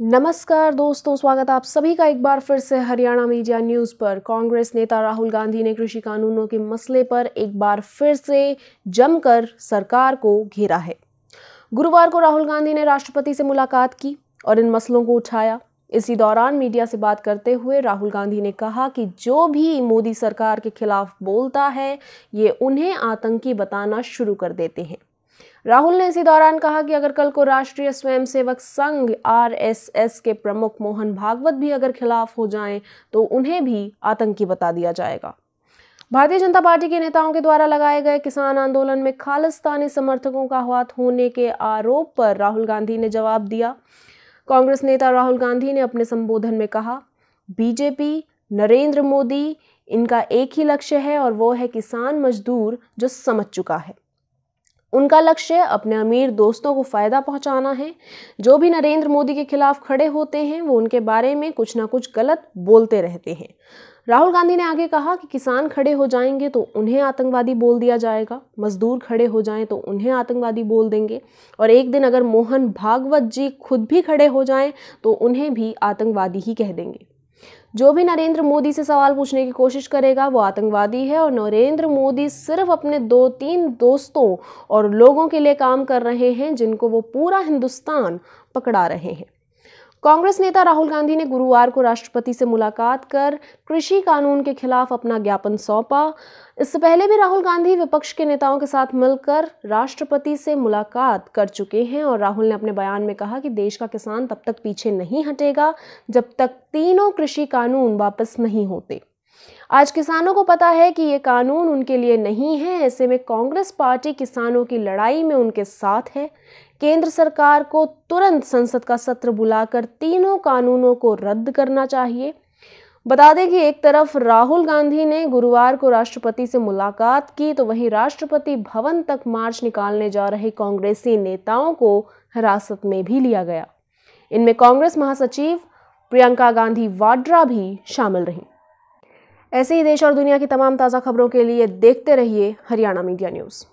नमस्कार दोस्तों स्वागत आप सभी का एक बार फिर से हरियाणा मीडिया न्यूज़ पर कांग्रेस नेता राहुल गांधी ने कृषि कानूनों के मसले पर एक बार फिर से जमकर सरकार को घेरा है गुरुवार को राहुल गांधी ने राष्ट्रपति से मुलाकात की और इन मसलों को उठाया इसी दौरान मीडिया से बात करते हुए राहुल गांधी ने कहा कि जो भी मोदी सरकार के खिलाफ बोलता है ये उन्हें आतंकी बताना शुरू कर देते हैं राहुल ने इसी दौरान कहा कि अगर कल को राष्ट्रीय स्वयंसेवक संघ आरएसएस के प्रमुख मोहन भागवत भी अगर खिलाफ हो जाएं तो उन्हें भी आतंकी बता दिया जाएगा भारतीय जनता पार्टी के नेताओं के द्वारा लगाए गए किसान आंदोलन में खालिस्तानी समर्थकों का हाथ होने के आरोप पर राहुल गांधी ने जवाब दिया कांग्रेस नेता राहुल गांधी ने अपने संबोधन में कहा बीजेपी नरेंद्र मोदी इनका एक ही लक्ष्य है और वो है किसान मजदूर जो समझ चुका है उनका लक्ष्य अपने अमीर दोस्तों को फ़ायदा पहुंचाना है जो भी नरेंद्र मोदी के खिलाफ खड़े होते हैं वो उनके बारे में कुछ ना कुछ गलत बोलते रहते हैं राहुल गांधी ने आगे कहा कि किसान खड़े हो जाएंगे तो उन्हें आतंकवादी बोल दिया जाएगा मजदूर खड़े हो जाएं तो उन्हें आतंकवादी बोल देंगे और एक दिन अगर मोहन भागवत जी खुद भी खड़े हो जाएं तो उन्हें भी आतंकवादी ही कह देंगे जो भी नरेंद्र मोदी से सवाल पूछने की कोशिश करेगा वो आतंकवादी है और नरेंद्र मोदी सिर्फ अपने दो तीन दोस्तों और लोगों के लिए काम कर रहे हैं जिनको वो पूरा हिंदुस्तान पकड़ा रहे हैं कांग्रेस नेता राहुल गांधी ने गुरुवार को राष्ट्रपति से मुलाकात कर कृषि कानून के खिलाफ अपना ज्ञापन सौंपा इससे पहले भी राहुल गांधी विपक्ष के नेताओं के साथ मिलकर राष्ट्रपति से मुलाकात कर चुके हैं और राहुल ने अपने बयान में कहा कि देश का किसान तब तक पीछे नहीं हटेगा जब तक तीनों कृषि कानून वापस नहीं होते आज किसानों को पता है कि ये कानून उनके लिए नहीं है ऐसे में कांग्रेस पार्टी किसानों की लड़ाई में उनके साथ है केंद्र सरकार को तुरंत संसद का सत्र बुलाकर तीनों कानूनों को रद्द करना चाहिए बता दें कि एक तरफ राहुल गांधी ने गुरुवार को राष्ट्रपति से मुलाकात की तो वहीं राष्ट्रपति भवन तक मार्च निकालने जा रहे कांग्रेसी नेताओं को हिरासत में भी लिया गया इनमें कांग्रेस महासचिव प्रियंका गांधी वाड्रा भी शामिल रहीं ऐसे ही देश और दुनिया की तमाम ताज़ा खबरों के लिए देखते रहिए हरियाणा मीडिया न्यूज़